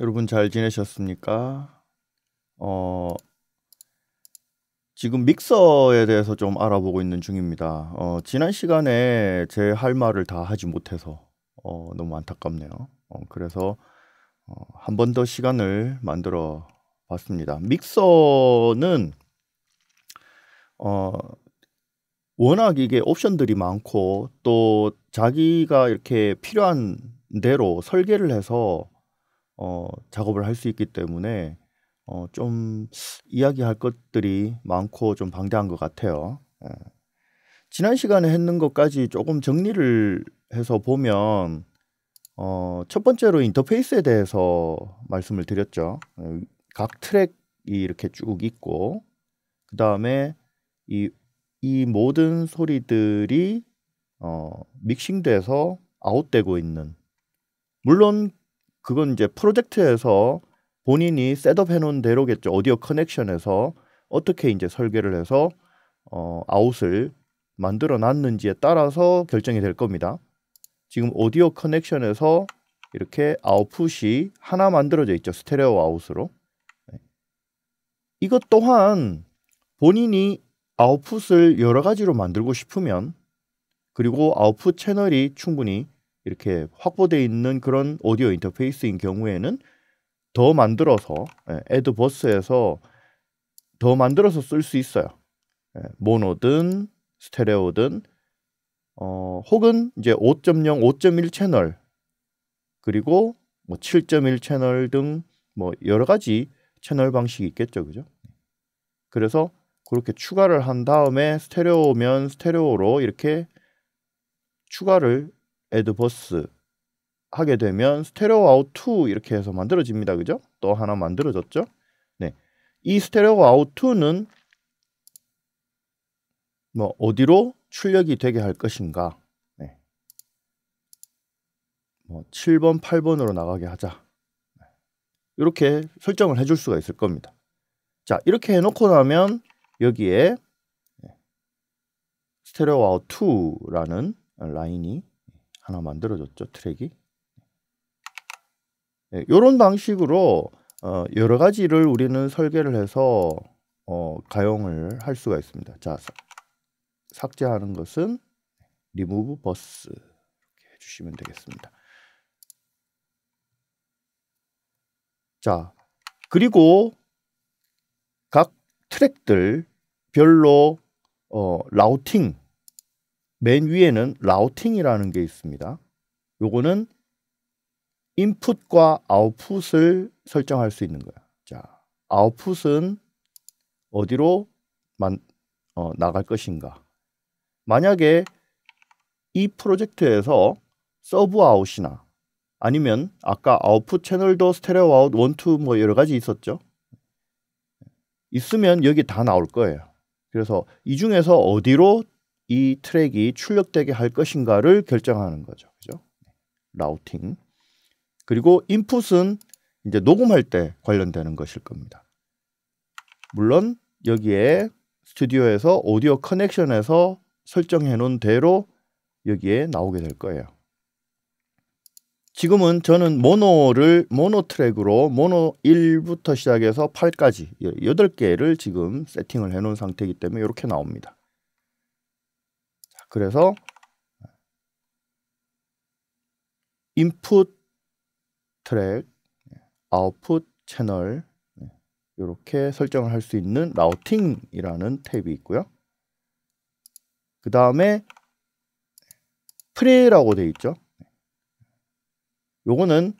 여러분 잘 지내셨습니까? 어, 지금 믹서에 대해서 좀 알아보고 있는 중입니다. 어, 지난 시간에 제 할 말을 다 하지 못해서 어, 너무 안타깝네요. 어, 그래서 어, 한번 더 시간을 만들어 봤습니다. 믹서는 어, 워낙 이게 옵션들이 많고 또 자기가 이렇게 필요한 대로 설계를 해서 어, 작업을 할 수 있기 때문에 어, 좀 이야기할 것들이 많고 좀 방대한 것 같아요. 예. 지난 시간에 했는 것까지 조금 정리를 해서 보면 어, 첫 번째로 인터페이스에 대해서 말씀을 드렸죠. 예, 각 트랙이 이렇게 쭉 있고 그 다음에 이, 이 모든 소리들이 어, 믹싱돼서 아웃되고 있는 물론 그건 이제 프로젝트에서 본인이 셋업 해놓은 대로겠죠. 오디오 커넥션에서 어떻게 이제 설계를 해서 어, 아웃을 만들어 놨는지에 따라서 결정이 될 겁니다. 지금 오디오 커넥션에서 이렇게 아웃풋이 하나 만들어져 있죠. 스테레오 아웃으로. 네. 이것 또한 본인이 아웃풋을 여러 가지로 만들고 싶으면 그리고 아웃풋 채널이 충분히 이렇게 확보돼 있는 그런 오디오 인터페이스인 경우에는 더 만들어서 애드버스에서 예, 더 만들어서 쓸 수 있어요. 예, 모노든 스테레오든 어, 혹은 이제 5.0, 5.1 채널 그리고 뭐7.1 채널 등 뭐 여러 가지 채널 방식이 있겠죠, 그죠? 그래서 그렇게 추가를 한 다음에 스테레오면 스테레오로 이렇게 추가를 에드버스 하게 되면 스테레오 아웃 2 이렇게 해서 만들어집니다. 그죠? 또 하나 만들어졌죠? 네. 이 스테레오 아웃 2는 뭐 어디로 출력이 되게 할 것인가? 네. 뭐 7번, 8번으로 나가게 하자. 네. 이렇게 설정을 해줄 수가 있을 겁니다. 자, 이렇게 해놓고 나면 여기에 네. 스테레오 아웃 2라는 라인이 하나 만들어줬죠 트랙이. 이런 예, 네, 방식으로 어, 여러 가지를 우리는 설계를 해서 어, 가용을 할 수가 있습니다. 자 삭제하는 것은 r e m o v 이렇게 해주시면 되겠습니다. 자 그리고 각 트랙들 별로 어, 라우팅 맨 위에는 라우팅이라는 게 있습니다. 요거는 인풋과 아웃풋을 설정할 수 있는 거야. 자, 아웃풋은 어디로 만, 어, 나갈 것인가? 만약에 이 프로젝트에서 서브 아웃이나 아니면 아까 아웃풋 채널도 스테레오 아웃, 원투 뭐 여러 가지 있었죠. 있으면 여기 다 나올 거예요. 그래서 이 중에서 어디로 이 트랙이 출력되게 할 것인가를 결정하는 거죠. 그죠? 라우팅. 그리고 인풋은 이제 녹음할 때 관련되는 것일 겁니다. 물론 여기에 스튜디오에서 오디오 커넥션에서 설정해 놓은 대로 여기에 나오게 될 거예요. 지금은 저는 모노를 모노 트랙으로 모노 1부터 시작해서 8까지 8개를 지금 세팅을 해 놓은 상태이기 때문에 이렇게 나옵니다. 그래서 인풋 트랙, 아웃풋 채널 이렇게 설정을 할 수 있는 라우팅이라는 탭이 있고요. 그 다음에 프레라고 되어 있죠. 요거는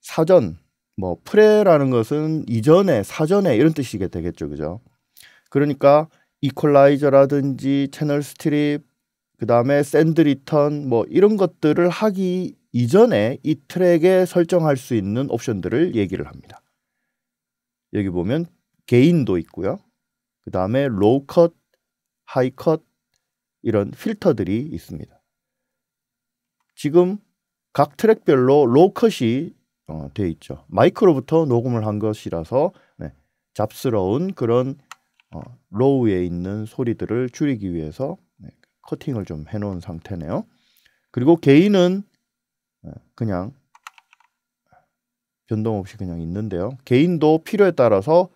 사전 뭐 프레라는 것은 이전에 사전에 이런 뜻이 되겠죠. 그죠? 그러니까 이퀄라이저라든지 채널 스트립 그다음에 샌드 리턴 뭐 이런 것들을 하기 이전에 이 트랙에 설정할 수 있는 옵션들을 얘기를 합니다. 여기 보면 게인도 있고요. 그다음에 로우 컷, 하이 컷 이런 필터들이 있습니다. 지금 각 트랙별로 로우 컷이 어, 돼 있죠. 마이크로부터 녹음을 한 것이라서 네, 잡스러운 그런 어, 로우에 있는 소리들을 줄이기 위해서 네, 커팅을 좀 해놓은 상태네요. 그리고 게인은 네, 그냥 변동 없이 그냥 있는데요. 게인도 필요에 따라서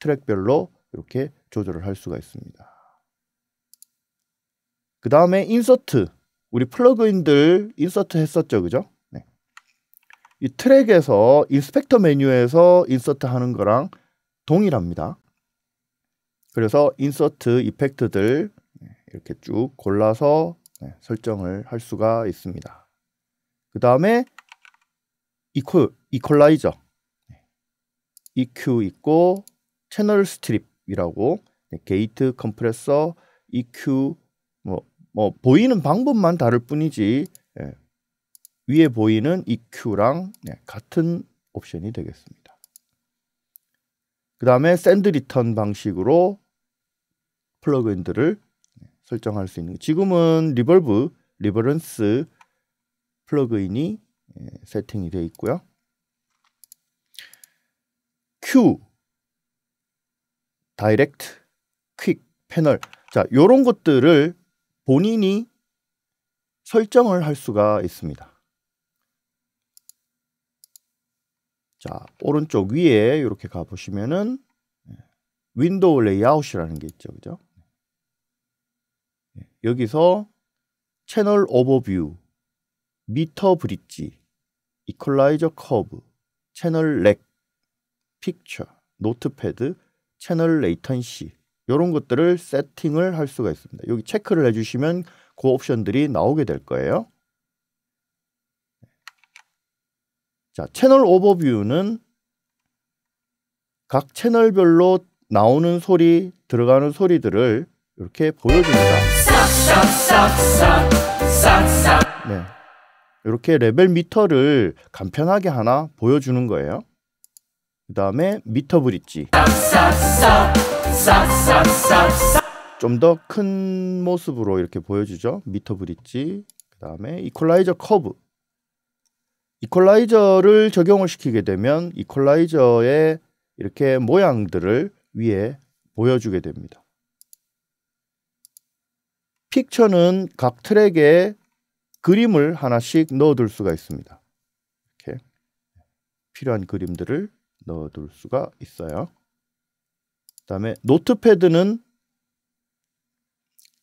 트랙별로 이렇게 조절을 할 수가 있습니다. 그 다음에 인서트 우리 플러그인들 인서트 했었죠 그죠? 네. 이 트랙에서 인스펙터 메뉴에서 인서트 하는 거랑 동일합니다. 그래서 인서트 이펙트들 이렇게 쭉 골라서 네, 설정을 할 수가 있습니다. 그 다음에 이퀄 이퀄라이저 EQ 네. 있고 채널 스트립이라고 네, 게이트 컴프레서 EQ 뭐, 뭐 보이는 방법만 다를 뿐이지 예, 위에 보이는 EQ랑 예, 네, 같은 옵션이 되겠습니다. 그 다음에 샌드 리턴 방식으로 플러그인들을 설정할 수 있는 지금은 리버브 리버런스 플러그인이 예, 세팅이 되어 있고요. Q, 다이렉트, 퀵, 패널 자 이런 것들을 본인이 설정을 할 수가 있습니다. 자 오른쪽 위에 이렇게 가보시면은 윈도우 예, 레이아웃이라는 게 있죠 그죠 여기서 채널 오버뷰, 미터 브릿지, 이퀄라이저 커브, 채널 렉, 픽처, 노트패드, 채널 레이턴시 이런 것들을 세팅을 할 수가 있습니다. 여기 체크를 해주시면 그 옵션들이 나오게 될 거예요. 자, 채널 오버뷰는 각 채널별로 나오는 소리, 들어가는 소리들을 이렇게 보여줍니다. 네. 이렇게 레벨 미터를 간편하게 하나 보여주는 거예요. 그 다음에 미터 브릿지 좀 더 큰 모습으로 이렇게 보여주죠. 미터 브릿지 그 다음에 이퀄라이저 커브 이퀄라이저를 적용을 시키게 되면 이퀄라이저의 이렇게 모양들을 위에 보여주게 됩니다. 픽처는 각 트랙에 그림을 하나씩 넣어둘 수가 있습니다. 이렇게 필요한 그림들을 넣어둘 수가 있어요. 그 다음에 노트패드는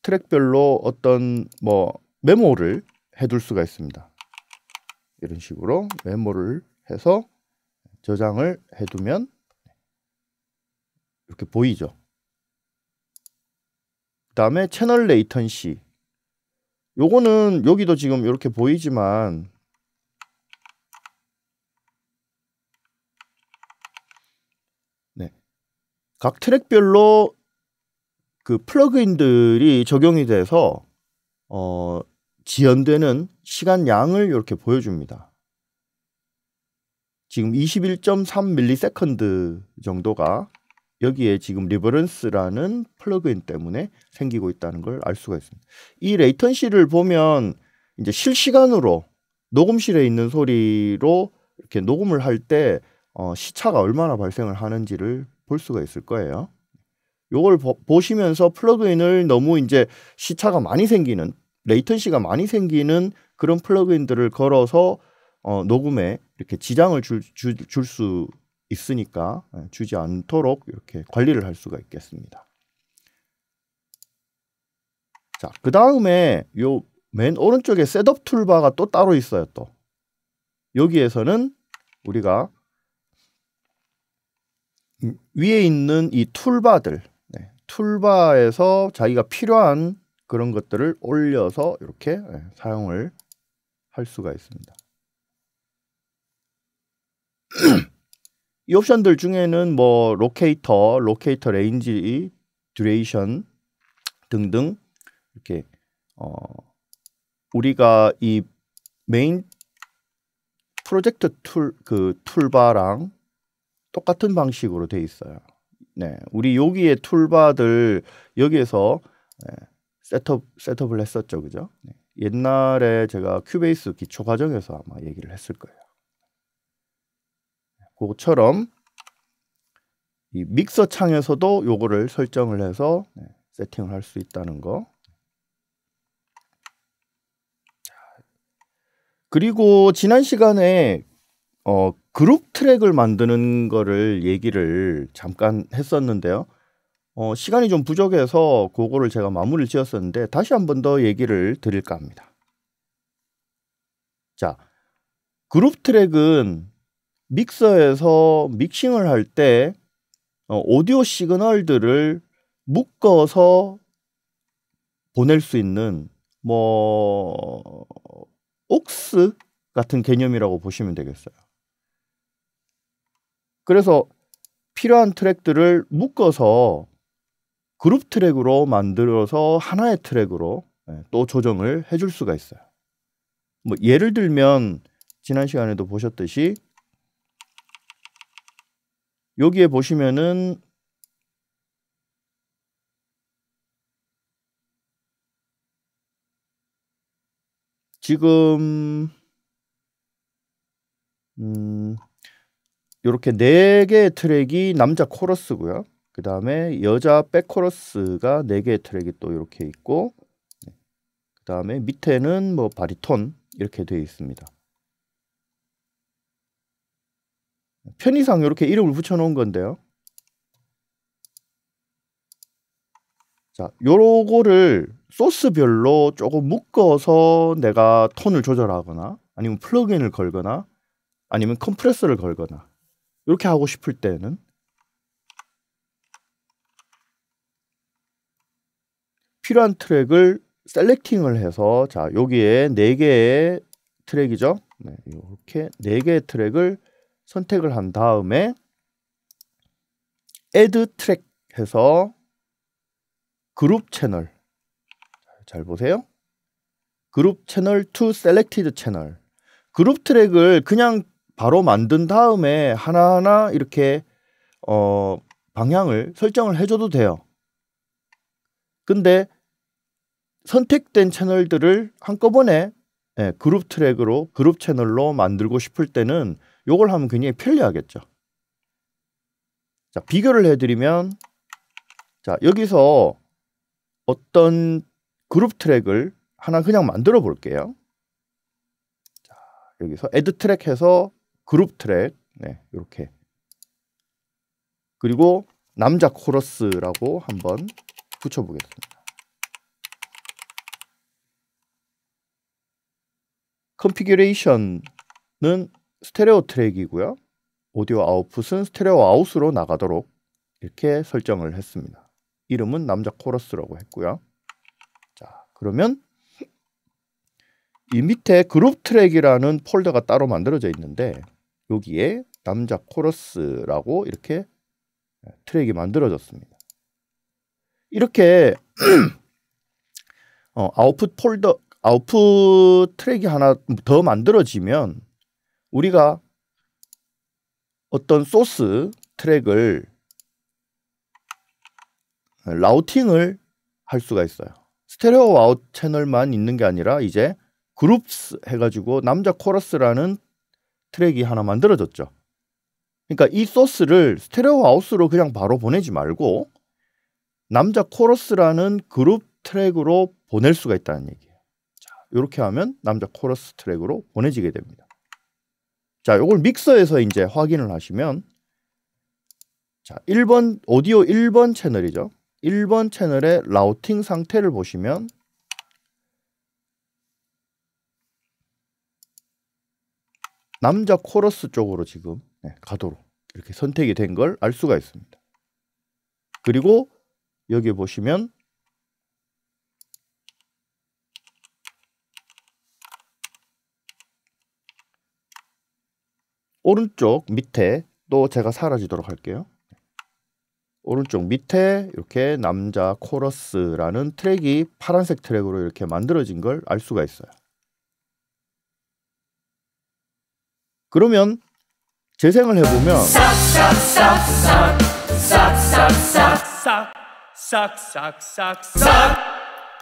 트랙별로 어떤 뭐 메모를 해둘 수가 있습니다. 이런 식으로 메모를 해서 저장을 해두면 이렇게 보이죠. 그다음에 채널 레이턴시 요거는 여기도 지금 이렇게 보이지만 네. 각 트랙별로 그 플러그인들이 적용이 돼서 어 지연되는 시간 양을 이렇게 보여줍니다. 지금 21.3ms 정도가 여기에 지금 리버런스라는 플러그인 때문에 생기고 있다는 걸 알 수가 있습니다. 이 레이턴시를 보면 이제 실시간으로 녹음실에 있는 소리로 이렇게 녹음을 할 때 어, 시차가 얼마나 발생을 하는지를 볼 수가 있을 거예요. 요걸 보, 시면서 플러그인을 너무 이제 시차가 많이 생기는 레이턴시가 많이 생기는 그런 플러그인들을 걸어서 어, 녹음에 이렇게 지장을 줄수 줄, 줄 있으니까 예, 주지 않도록 이렇게 관리를 할 수가 있겠습니다. 자, 그 다음에 요 맨 오른쪽에 셋업 툴바가 또 따로 있어요. 또 여기에서는 우리가 위에 있는 이 툴바들, 네, 툴바에서 자기가 필요한 그런 것들을 올려서 이렇게 예, 사용을 할 수가 있습니다. 이 옵션들 중에는 뭐 로케이터, 로케이터 레인지, 듀레이션 등등 이렇게 어 우리가 이 메인 프로젝트 툴 그 툴바랑 똑같은 방식으로 돼 있어요. 네, 우리 여기에 툴바들 여기에서 네, 셋업 셋업을 했었죠, 그죠? 네. 옛날에 제가 큐베이스 기초 과정에서 아마 얘기를 했을 거예요. 그처럼 것이 믹서 창에서도 요거를 설정을 해서 세팅을 할 수 있다는 거. 그리고 지난 시간에 어, 그룹 트랙을 만드는 거를 얘기를 잠깐 했었는데요. 어, 시간이 좀 부족해서 그거를 제가 마무리를 지었었는데 다시 한 번 더 얘기를 드릴까 합니다. 자, 그룹 트랙은 믹서에서 믹싱을 할때 어, 오디오 시그널들을 묶어서 보낼 수 있는 뭐 옥스 같은 개념이라고 보시면 되겠어요. 그래서 필요한 트랙들을 묶어서 그룹 트랙으로 만들어서 하나의 트랙으로 예, 또 조정을 해 줄 수가 있어요. 뭐 예를 들면 지난 시간에도 보셨듯이 여기에 보시면은 지금 음 이렇게 네 개의 트랙이 남자 코러스고요. 그 다음에 여자 백코러스가 네 개의 트랙이 또 이렇게 있고 네. 그 다음에 밑에는 뭐 바리톤 이렇게 되어 있습니다. 편의상 이렇게 이름을 붙여놓은 건데요. 자, 요거를 소스별로 조금 묶어서 내가 톤을 조절하거나 아니면 플러그인을 걸거나 아니면 컴프레서를 걸거나 이렇게 하고 싶을 때는 필요한 트랙을 셀렉팅을 해서 자 여기에 4개의 트랙이죠. 네, 이렇게 4개의 트랙을 선택을 한 다음에 a 드 트랙 해서 그룹 채널 잘 보세요. 그룹 채널 투 셀렉티드 채널 그룹 트랙을 그냥 바로 만든 다음에 하나하나 이렇게 어 방향을 설정을 해줘도 돼요. 근데 선택된 채널들을 한꺼번에 그룹 트랙으로 그룹 채널로 만들고 싶을 때는 요걸 하면 굉장히 편리하겠죠. 자, 비교를 해드리면 자, 여기서 어떤 그룹 트랙을 하나 그냥 만들어 볼게요. 자, 여기서 add 트랙 해서 그룹 트랙 네, 이렇게 그리고 남자 코러스라고 한번 붙여보겠습니다. 컨피규레이션은 스테레오 트랙이고요. 오디오 아웃풋은 스테레오 아웃으로 나가도록 이렇게 설정을 했습니다. 이름은 남자 코러스라고 했고요. 자, 그러면 이 밑에 그룹 트랙이라는 폴더가 따로 만들어져 있는데 여기에 남자 코러스라고 이렇게 트랙이 만들어졌습니다. 이렇게 어, 아웃풋 폴더 아웃풋 트랙이 하나 더 만들어지면 우리가 어떤 소스 트랙을 라우팅을 할 수가 있어요. 스테레오 아웃 채널만 있는 게 아니라 이제 그룹스 해가지고 남자 코러스라는 트랙이 하나 만들어졌죠. 그러니까 이 소스를 스테레오 아웃으로 그냥 바로 보내지 말고 남자 코러스라는 그룹 트랙으로 보낼 수가 있다는 얘기예요. 자, 이렇게 하면 남자 코러스 트랙으로 보내지게 됩니다. 자, 요걸 믹서에서 이제 확인을 하시면 자, 1번 오디오 1번 채널이죠. 1번 채널의 라우팅 상태를 보시면 남자 코러스 쪽으로 지금 네, 가도록 이렇게 선택이 된 걸 알 수가 있습니다. 그리고 여기 보시면 오른쪽 밑에 또 제가 사라지도록 할게요. 오른쪽 밑에 이렇게 남자 코러스라는 트랙이 파란색 트랙으로 이렇게 만들어진 걸 알 수가 있어요. 그러면 재생을 해보면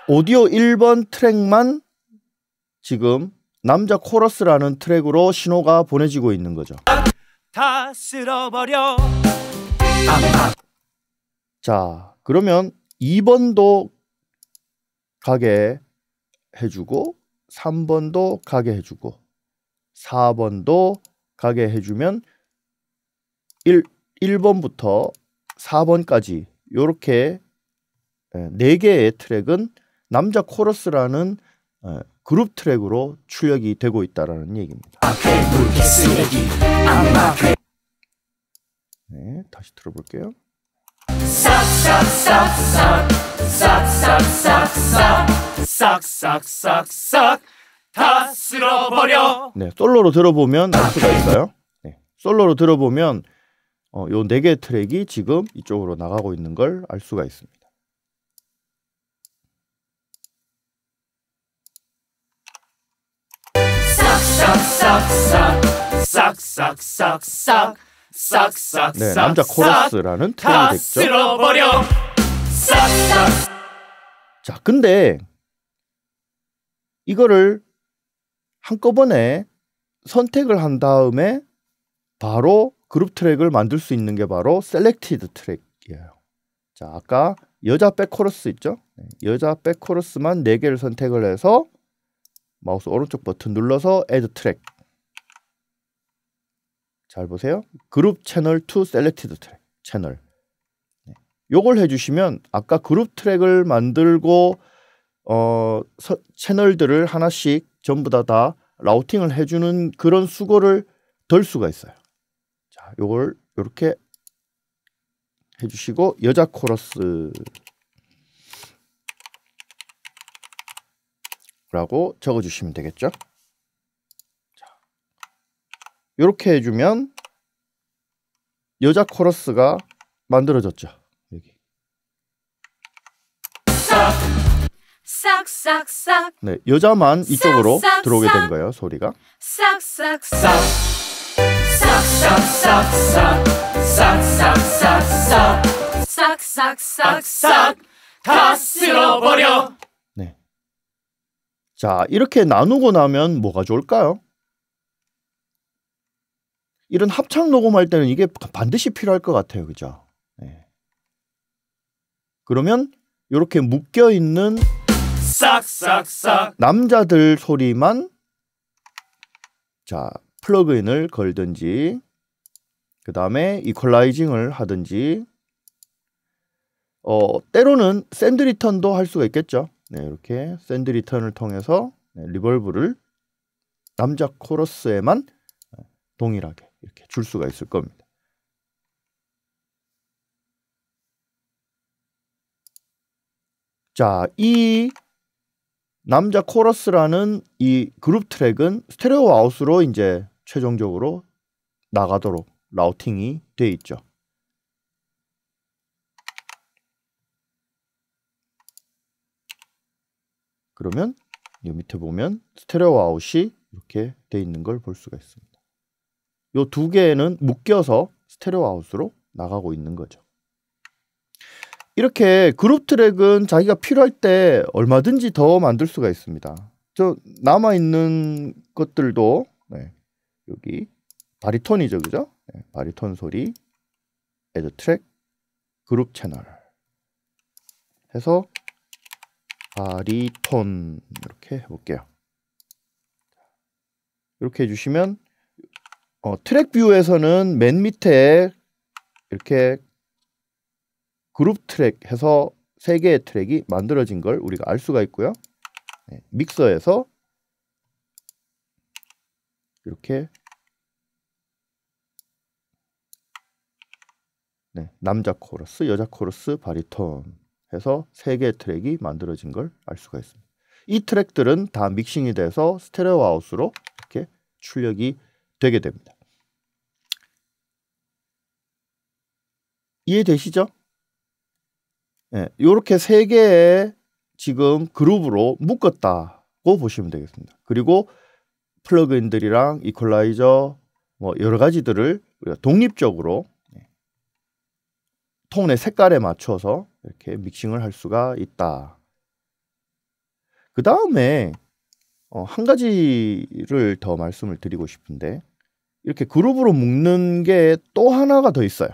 오디오 1번 트랙만 지금 남자 코러스라는 트랙으로 신호가 보내지고 있는 거죠. 다 쓸어버려. 자, 그러면 2번도 가게 해주고 3번도 가게 해주고 4번도 가게 해주면 1, 1번부터 4번까지 이렇게 4개의 트랙은 남자 코러스라는 예, 그룹 트랙으로 출력이 되고 있다라는 얘기입니다. 네, 다시 들어볼게요. 다 쓸어버려. 네, 솔로로 들어보면 알 수가 있어요. 네, 솔로로 들어보면 어, 요네 개 트랙이 지금 이쪽으로 나가고 있는 걸 알 수가 있습니다. 싹싹싹싹싹싹싹싹 싹싹 네, 남자 코러스라는 트렌드 다 있죠. 쓸어버려 싹싹 자, 근데 이거를 한꺼번에 선택을 한 다음에 바로 그룹 트랙을 만들 수 있는 게 바로 셀렉티드 트랙이에요. 자, 아까 여자 백코러스 있죠? 네, 여자 백코러스만 4개를 선택을 해서 마우스 오른쪽 버튼 눌러서 Add Track 잘 보세요. 그룹 채널 to Selected Track 채널 네. 요걸 해주시면 아까 그룹 트랙을 만들고 어, 서, 채널들을 하나씩 전부 다, 다 라우팅을 해주는 그런 수고를 덜 수가 있어요. 자, 요걸 이렇게 해주시고 여자 코러스 라고 적어주시면 되겠죠. 이렇게 해주면 여자 코러스가 만들어졌죠. 여기. 네, 여자만 이쪽으로 들어오게 된 거예요, 소리가. 싹싹싹. 싹싹싹싹. 싹싹싹싹. 싹싹싹싹. 다 쓸어버려. 자, 이렇게 나누고 나면 뭐가 좋을까요? 이런 합창 녹음할 때는 이게 반드시 필요할 것 같아요. 그죠? 네. 그러면 이렇게 묶여 있는 싹싹싹 남자들 소리만 자, 플러그인을 걸든지 그다음에 이퀄라이징을 하든지 어, 때로는 샌드리턴도 할 수가 있겠죠. 네, 이렇게 샌드 리턴을 통해서 네, 리볼브를 남자 코러스에만 네, 동일하게 이렇게 줄 수가 있을 겁니다. 자, 이 남자 코러스라는 이 그룹 트랙은 스테레오 아웃으로 이제 최종적으로 나가도록 라우팅이 돼 있죠. 그러면 이 밑에 보면 스테레오 아웃이 이렇게 돼 있는 걸 볼 수가 있습니다. 이 두 개는 묶여서 스테레오 아웃으로 나가고 있는 거죠. 이렇게 그룹 트랙은 자기가 필요할 때 얼마든지 더 만들 수가 있습니다. 저 남아 있는 것들도 네, 여기 바리톤이죠, 그죠? 네, 바리톤 소리, 에드 트랙, 그룹 채널 해서 바리톤 아, 이렇게 해볼게요. 이렇게 해주시면 어, 트랙 뷰에서는 맨 밑에 이렇게 그룹 트랙 해서 세 개의 트랙이 만들어진 걸 우리가 알 수가 있고요. 네, 믹서에서 이렇게 네, 남자 코러스, 여자 코러스, 바리톤 해서 3 개의 트랙이 만들어진 걸 알 수가 있습니다. 이 트랙들은 다 믹싱이 돼서 스테레오 아웃으로 이렇게 출력이 되게 됩니다. 이해되시죠? 예, 이렇게 3 개의 지금 그룹으로 묶었다고 보시면 되겠습니다. 그리고 플러그인들이랑 이퀄라이저 뭐 여러 가지들을 우리가 독립적으로 예, 톤의 색깔에 맞춰서 이렇게 믹싱을 할 수가 있다. 그 다음에 어, 한 가지를 더 말씀을 드리고 싶은데 이렇게 그룹으로 묶는 게 또 하나가 더 있어요.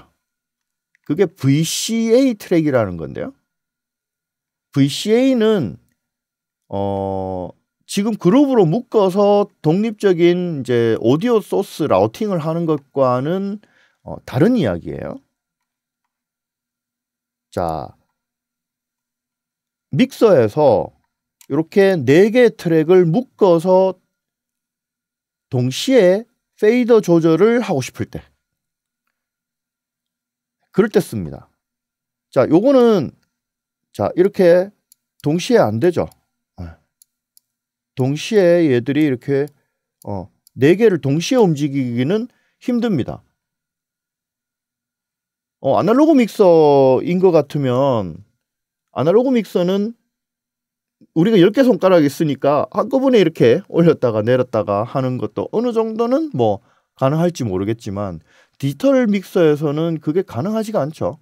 그게 VCA 트랙이라는 건데요. VCA는 어, 지금 그룹으로 묶어서 독립적인 이제 오디오 소스 라우팅을 하는 것과는 어, 다른 이야기예요. 자, 믹서에서 이렇게 네 개의 트랙을 묶어서 동시에 페이더 조절을 하고 싶을 때 그럴 때 씁니다. 자, 요거는 자, 이렇게 동시에 안 되죠. 네. 동시에 얘들이 이렇게 어, 네 개를 동시에 움직이기는 힘듭니다. 어, 아날로그 믹서인 것 같으면 아날로그 믹서는 우리가 10개 손가락이 으니까 한꺼번에 이렇게 올렸다가 내렸다가 하는 것도 어느 정도는 뭐 가능할지 모르겠지만 디지털 믹서에서는 그게 가능하지가 않죠.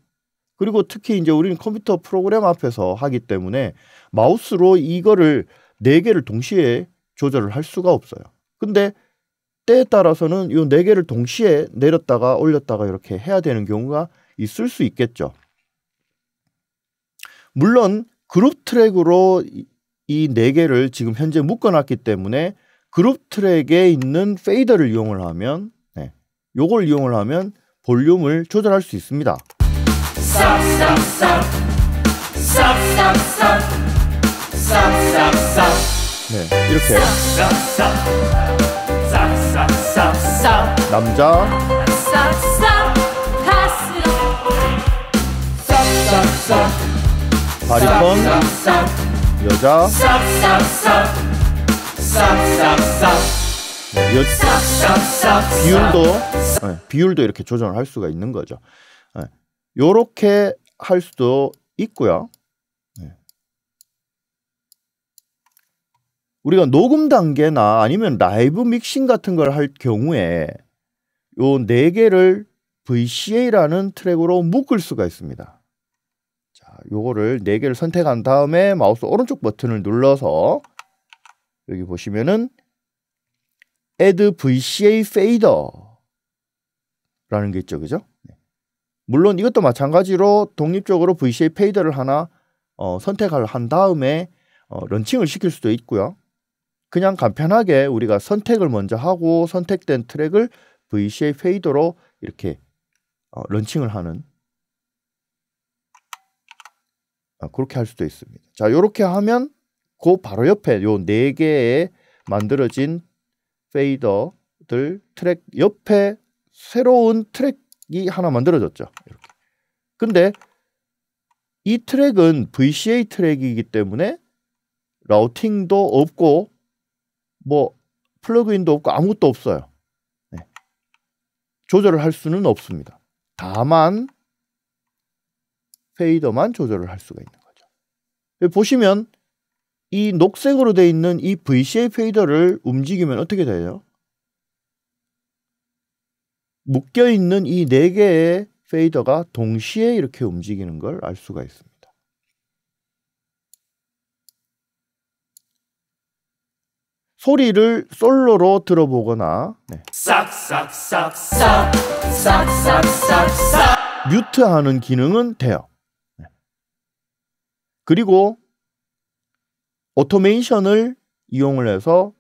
그리고 특히 이제 우리는 컴퓨터 프로그램 앞에서 하기 때문에 마우스로 이거를 4개를 동시에 조절을 할 수가 없어요. 근데 때에 따라서는 이 4개를 동시에 내렸다가 올렸다가 이렇게 해야 되는 경우가 있을 수 있겠죠. 물론 그룹 트랙으로 이 네 개를 지금 현재 묶어놨기 때문에 그룹 트랙에 있는 페이더를 이용을 하면 네, 요걸 이용을 하면 볼륨을 조절할 수 있습니다. 네, 이렇게 남자 바리톤 여자 네, 여, 비율도 네, 비율도 이렇게 조정을 할 수가 있는 거죠. 네, 렇게할 수도 있고요. 네. 우리가 녹음 단계나 아니면 라이브 믹싱 같은 걸 할 경우에 요네 개를 VCA라는 트랙으로 묶을 수가 있습니다. 요거를 4개를 선택한 다음에 마우스 오른쪽 버튼을 눌러서 여기 보시면은 add VCA fader 라는 게 있죠. 그죠? 네. 물론 이것도 마찬가지로 독립적으로 VCA 페이더를 하나 어, 선택을 한 다음에 어, 런칭을 시킬 수도 있고요. 그냥 간편하게 우리가 선택을 먼저 하고 선택된 트랙을 VCA 페이더로 이렇게 어, 런칭을 하는 아, 그렇게 할 수도 있습니다. 자, 이렇게 하면 그 바로 옆에 요 네 개의 만들어진 페이더들 트랙 옆에 새로운 트랙이 하나 만들어졌죠. 이렇게. 근데 이 트랙은 VCA 트랙이기 때문에 라우팅도 없고 뭐 플러그인도 없고 아무것도 없어요. 네. 조절을 할 수는 없습니다. 다만 페이더만 조절을 할 수가 있는 거죠. 보시면 이 녹색으로 되어 있는 이 VCA 페이더를 움직이면 어떻게 돼요? 묶여 있는 이 네 개의 페이더가 동시에 이렇게 움직이는 걸 알 수가 있습니다. 소리를 솔로로 들어보거나 네. 뮤트하는 기능은 돼요. 그리고 오토메이션을 이용을 해서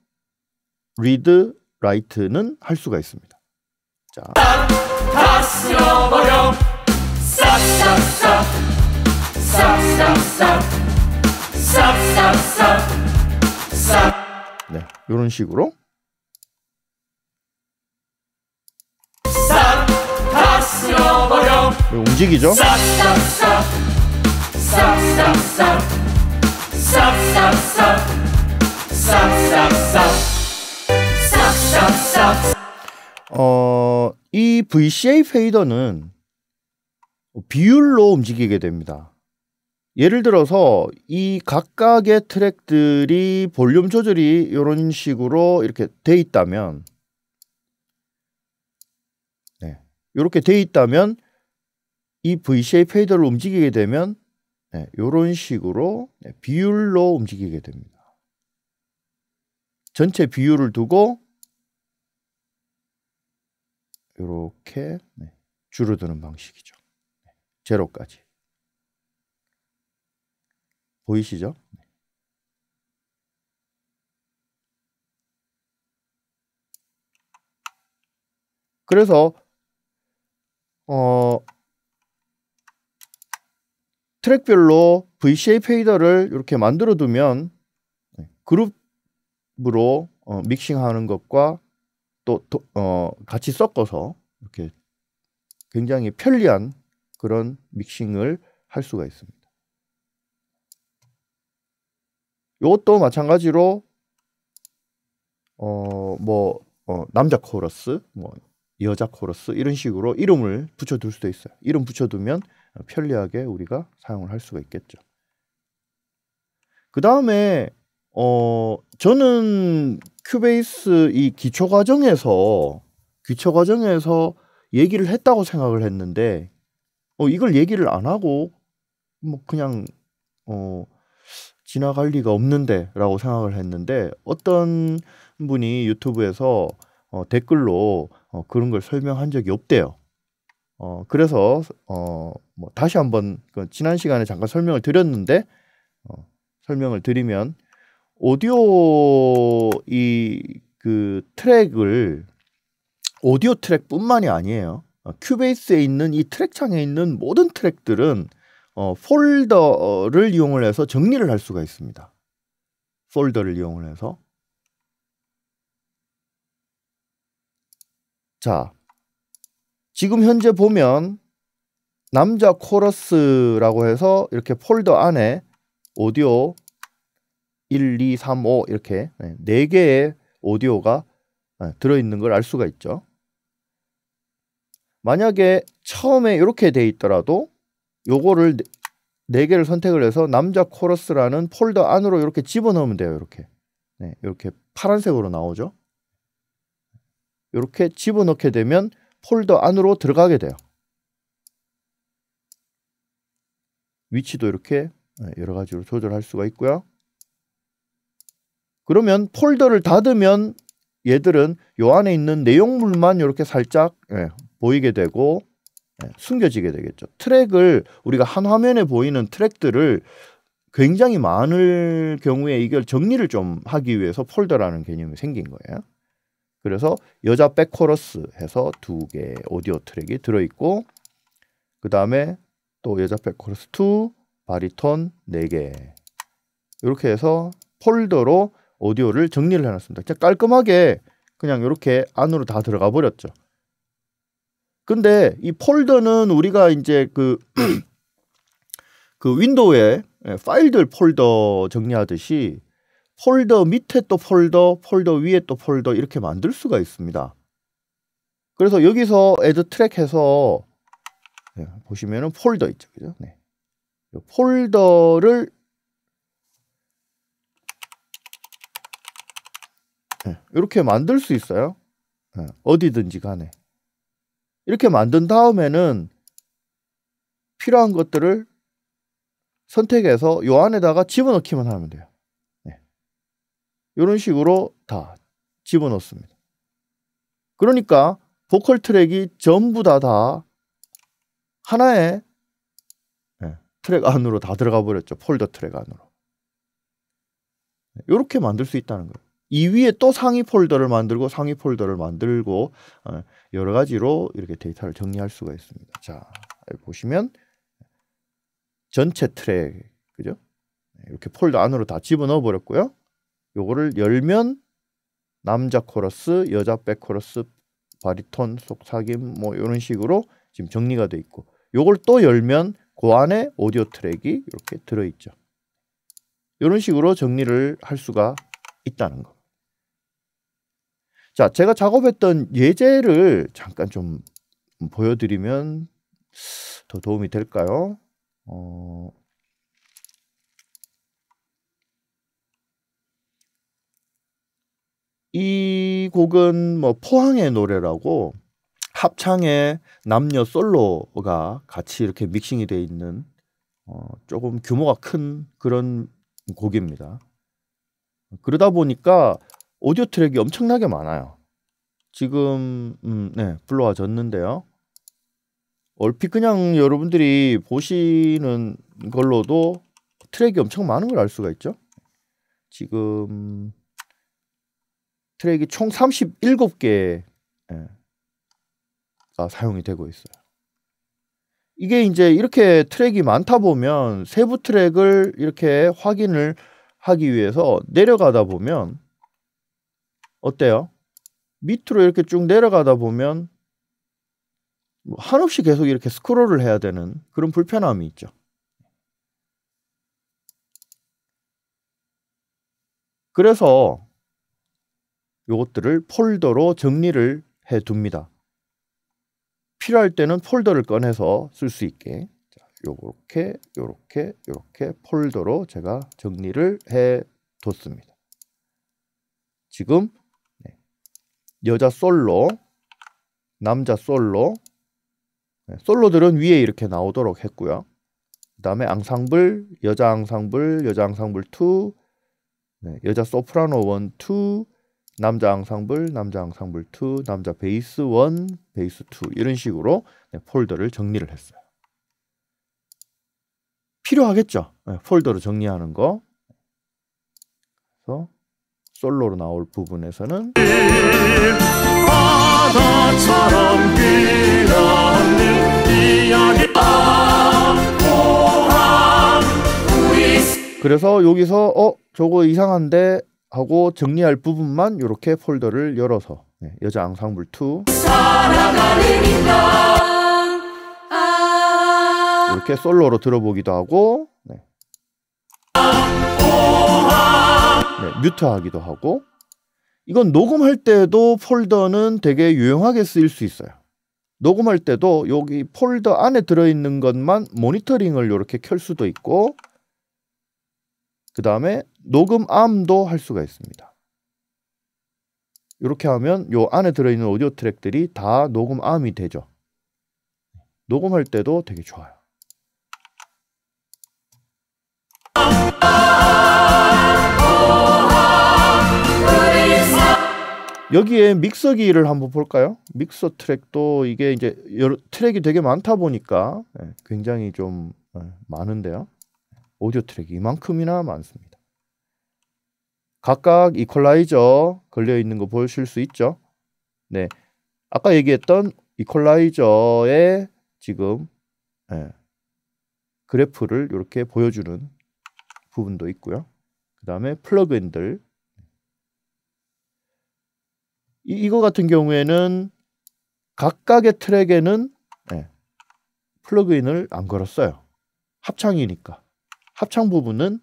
리드 라이트는 할 수가 있습니다. 자. 다쓸 네, 요런 식으로 네, 움직이죠? 싹싹싹 어, 이 VCA 페이더는 비율로 움직이게 됩니다. 예를 들어서 이 각각의 트랙들이 볼륨 조절이 이런 식으로 이렇게 돼 있다면 이렇게 네, 돼 있다면 이 VCA 페이더를 움직이게 되면 네, 이런 식으로 네, 비율로 움직이게 됩니다. 전체 비율을 두고 이렇게 네, 줄어드는 방식이죠. 네, 제로까지. 보이시죠? 네. 그래서 어 트랙별로 VCA 페이더를 이렇게 만들어 두면 네, 그룹으로 어, 믹싱하는 것과 또 어, 같이 섞어서 이렇게 굉장히 편리한 그런 믹싱을 할 수가 있습니다. 이것도 마찬가지로 어, 뭐 어, 남자 코러스, 뭐 여자 코러스 이런 식으로 이름을 붙여둘 수도 있어요. 이름 붙여두면 편리하게 우리가 사용을 할 수가 있겠죠. 그 다음에 어 저는 큐베이스 이 기초 과정에서 기초 과정에서 얘기를 했다고 생각을 했는데 어 이걸 얘기를 안 하고 뭐 그냥 어 지나갈 리가 없는데라고 생각을 했는데 어떤 분이 유튜브에서 어, 댓글로 어, 그런 걸 설명한 적이 없대요. 어, 그래서 어, 뭐 다시 한번 그 지난 시간에 잠깐 설명을 드렸는데 어, 설명을 드리면 오디오 이 그 트랙을 오디오 트랙뿐만이 아니에요. 어, 큐베이스에 있는 이 트랙 창에 있는 모든 트랙들은 어, 폴더를 이용을 해서 정리를 할 수가 있습니다. 폴더를 이용을 해서 자 지금 현재 보면 남자 코러스라고 해서 이렇게 폴더 안에 오디오 1, 2, 3, 5 이렇게 네, 네 개의 오디오가 네, 들어있는 걸 알 수가 있죠. 만약에 처음에 이렇게 돼 있더라도 요거를 네, 네 개를 선택을 해서 남자 코러스라는 폴더 안으로 이렇게 집어넣으면 돼요. 이렇게 네, 이렇게 파란색으로 나오죠. 이렇게 집어넣게 되면 폴더 안으로 들어가게 돼요. 위치도 이렇게 네, 여러 가지로 조절할 수가 있고요. 그러면 폴더를 닫으면 얘들은 요 안에 있는 내용물만 이렇게 살짝 예, 보이게 되고 예, 숨겨지게 되겠죠. 트랙을 우리가 한 화면에 보이는 트랙들을 굉장히 많을 경우에 이걸 정리를 좀 하기 위해서 폴더라는 개념이 생긴 거예요. 그래서 여자 백코러스 해서 두 개 오디오 트랙이 들어있고 그 다음에 또 여자 백코러스 2, 바리톤 4개 이렇게 해서 폴더로 오디오를 정리를 해놨습니다. 그냥 깔끔하게 그냥 이렇게 안으로 다 들어가 버렸죠. 근데 이 폴더는 우리가 이제 그, 그 윈도우에 예, 파일들 폴더 정리하듯이 폴더 밑에 또 폴더, 폴더 위에 또 폴더 이렇게 만들 수가 있습니다. 그래서 여기서 add track 해서 네, 보시면은 폴더 있죠. 그죠? 네. 폴더를 네, 예, 이렇게 만들 수 있어요. 네, 어디든지 간에. 이렇게 만든 다음에는 필요한 것들을 선택해서 요 안에다가 집어넣기만 하면 돼요. 이런 식으로 다 집어넣습니다. 그러니까 보컬 트랙이 전부 다다 다 하나의 네, 트랙 안으로 다 들어가 버렸죠. 폴더 트랙 안으로. 이렇게 네, 만들 수 있다는 거예요. 이 위에 또 상위 폴더를 만들고 상위 폴더를 만들고 어, 여러 가지로 이렇게 데이터를 정리할 수가 있습니다. 자, 보시면 전체 트랙 그죠? 네, 이렇게 폴더 안으로 다 집어넣어 버렸고요. 요거를 열면 남자 코러스, 여자 백코러스, 바리톤, 속삭임 뭐 이런 식으로 지금 정리가 돼 있고 요걸 또 열면 그 안에 오디오 트랙이 이렇게 들어있죠. 이런 식으로 정리를 할 수가 있다는 거. 자, 제가 작업했던 예제를 잠깐 좀 보여드리면 더 도움이 될까요? 어, 이 곡은 뭐 포항의 노래라고 합창에 남녀 솔로가 같이 이렇게 믹싱이 돼 있는 어, 조금 규모가 큰 그런 곡입니다. 그러다 보니까 오디오 트랙이 엄청나게 많아요. 지금 음, 네, 불러와 졌는데요. 얼핏 그냥 여러분들이 보시는 걸로도 트랙이 엄청 많은 걸 알 수가 있죠. 지금 트랙이 총 37개가 예, 사용이 되고 있어요. 이게 이제 이렇게 트랙이 많다 보면 세부 트랙을 이렇게 확인을 하기 위해서 내려가다 보면 어때요? 밑으로 이렇게 쭉 내려가다 보면 뭐 한없이 계속 이렇게 스크롤을 해야 되는 그런 불편함이 있죠. 그래서 요것들을 폴더로 정리를 해 둡니다. 필요할 때는 폴더를 꺼내서 쓸 수 있게 요렇게 요렇게 요렇게 폴더로 제가 정리를 해 뒀습니다. 지금 네, 여자 솔로, 남자 솔로, 네, 솔로들은 위에 이렇게 나오도록 했고요. 그 다음에 앙상블, 여자 앙상블, 여자 앙상블 2, 여자 소프라노 1, 2, 남자 앙상블, 남자 앙상블 2, 남자 베이스 1, 베이스 2 이런 식으로 네, 폴더를 정리를 했어요. 필요하겠죠. 네, 폴더를 정리하는 거. 그래서 솔로로 나올 부분에서는 아, 그래서 여기서 어 저거 이상한데 하고 정리할 부분만 이렇게 폴더를 열어서 네, 여자 앙상블 2 아. 이렇게 솔로로 들어보기도 하고 네. 네, 뮤트하기도 하고 이건 녹음할 때도 폴더는 되게 유용하게 쓰일 수 있어요. 녹음할 때도 여기 폴더 안에 들어있는 것만 모니터링을 이렇게 켤 수도 있고 그 다음에 녹음암도 할 수가 있습니다. 이렇게 하면 요 안에 들어있는 오디오 트랙들이 다 녹음암이 되죠. 녹음할 때도 되게 좋아요. 여기에 믹서기를 한번 볼까요? 믹서 트랙도 이게 이제 여러 트랙이 되게 많다 보니까 예, 굉장히 좀 예, 많은데요. 오디오 트랙이 이만큼이나 많습니다. 각각 이퀄라이저 걸려 있는 거 보실 수 있죠? 네. 아까 얘기했던 이퀄라이저의 지금 예, 그래프를 이렇게 보여주는 부분도 있고요. 그 다음에 플러그인들 이, 이거 같은 경우에는 각각의 트랙에는 예, 플러그인을 안 걸었어요. 합창이니까. 합창 부분은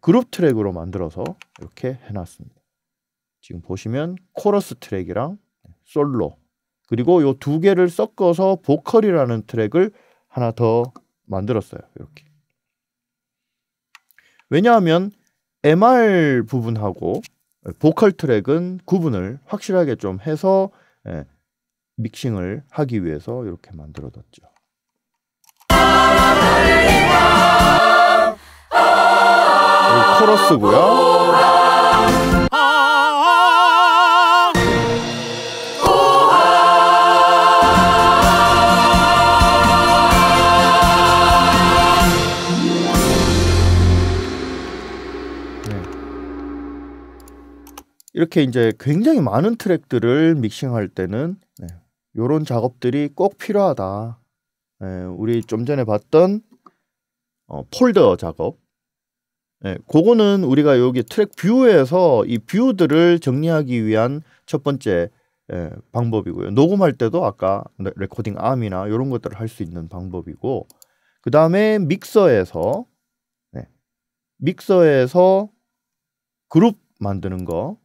그룹 트랙으로 만들어서 이렇게 해놨습니다. 지금 보시면 코러스 트랙이랑 솔로 그리고 요두 개를 섞어서 보컬이라는 트랙을 하나 더 만들었어요. 이렇게. 왜냐하면 MR 부분하고 보컬 트랙은 구분을 확실하게 좀 해서 예, 믹싱을 하기 위해서 이렇게 만들어뒀죠. 코러스고요. 네. 이렇게 이제 굉장히 많은 트랙들을 믹싱할 때는 이런 네, 작업들이 꼭 필요하다. 네, 우리 좀 전에 봤던 어, 폴더 작업, 예, 그거는 우리가 여기 트랙 뷰에서 이 뷰들을 정리하기 위한 첫 번째 예, 방법이고요. 녹음할 때도 아까 레코딩 암이나 이런 것들을 할 수 있는 방법이고 그 다음에 믹서에서 예, 믹서에서 그룹 만드는 거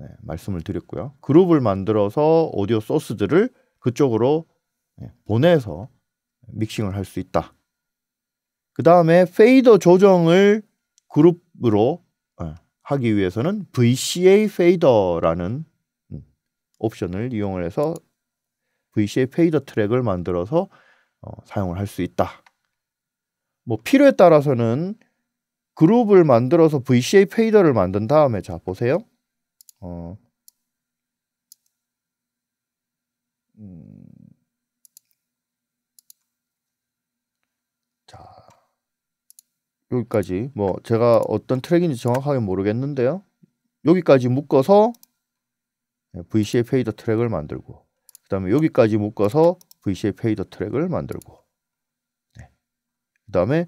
예, 말씀을 드렸고요. 그룹을 만들어서 오디오 소스들을 그쪽으로 예, 보내서 믹싱을 할 수 있다. 그 다음에 페이더 조정을 그룹으로 예, 하기 위해서는 VCA 페이더라는 음, 옵션을 이용을 해서 VCA 페이더 트랙을 만들어서 어, 사용을 할 수 있다. 뭐 필요에 따라서는 그룹을 만들어서 VCA 페이더를 만든 다음에 자 보세요. 어, 음, 여기까지 뭐 제가 어떤 트랙인지 정확하게 모르겠는데요. 여기까지 묶어서 예, VCA 페이더 트랙을 만들고 그 다음에 여기까지 묶어서 VCA 페이더 트랙을 만들고 네. 그 다음에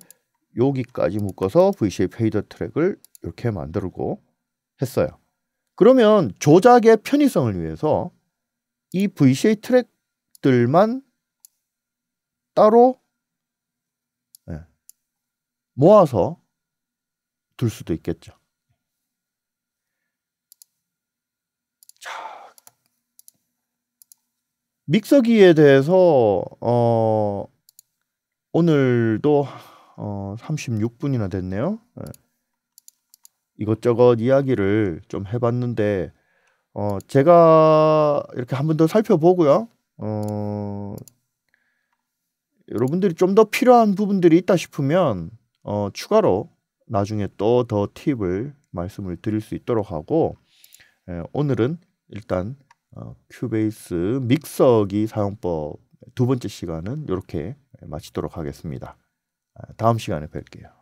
여기까지 묶어서 VCA 페이더 트랙을 이렇게 만들고 했어요. 그러면 조작의 편의성을 위해서 이 VCA 트랙들만 따로 모아서 둘 수도 있겠죠. 자, 믹서기에 대해서 어, 오늘도 어, 36분이나 됐네요. 예. 이것저것 이야기를 좀 해봤는데 어, 제가 이렇게 한 번 더 살펴보고요. 어, 여러분들이 좀 더 필요한 부분들이 있다 싶으면 어, 추가로 나중에 또 더 팁을 말씀을 드릴 수 있도록 하고 에, 예, 오늘은 일단 어, 큐베이스 믹서기 사용법 두 번째 시간은 이렇게 마치도록 하겠습니다. 아, 다음 시간에 뵐게요.